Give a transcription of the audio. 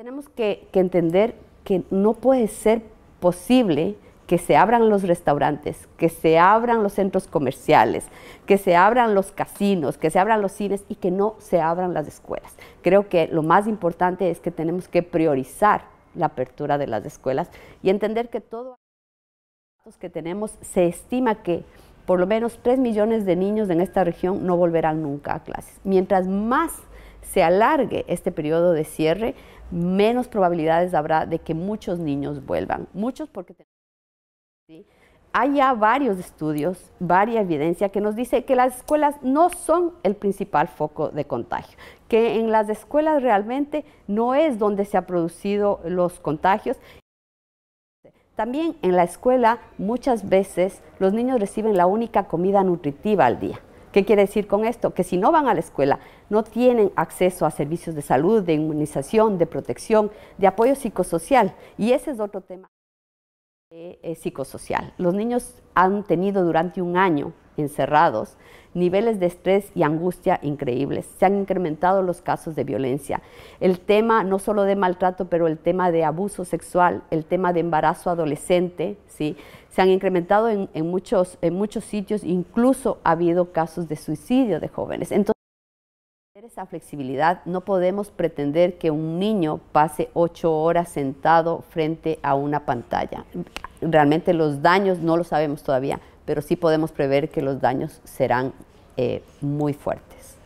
Tenemos que, entender que no puede ser posible que se abran los restaurantes, que se abran los centros comerciales, que se abran los casinos, que se abran los cines y que no se abran las escuelas. Creo que lo más importante es que tenemos que priorizar la apertura de las escuelas y entender que todos los que tenemos se estima que por lo menos 3 millones de niños en esta región no volverán nunca a clases. Mientras más se alargue este periodo de cierre, menos probabilidades habrá de que muchos niños vuelvan. Muchos porque... ¿sí? Hay ya varios estudios, varia evidencia que nos dice que las escuelas no son el principal foco de contagio, que en las escuelas realmente no es donde se han producido los contagios. También en la escuela muchas veces los niños reciben la única comida nutritiva al día. ¿Qué quiere decir con esto? Que si no van a la escuela, no tienen acceso a servicios de salud, de inmunización, de protección, de apoyo psicosocial. Y ese es otro tema eh, psicosocial. Los niños han tenido durante un año encerrados, niveles de estrés y angustia increíbles. Se han incrementado los casos de violencia. El tema no solo de maltrato, pero el tema de abuso sexual, el tema de embarazo adolescente, ¿sí? se han incrementado en, muchos, en muchos sitios, incluso ha habido casos de suicidio de jóvenes. Entonces, esa flexibilidad, no podemos pretender que un niño pase ocho horas sentado frente a una pantalla. Realmente los daños no lo sabemos todavía, pero sí podemos prever que los daños serán eh, muy fuertes.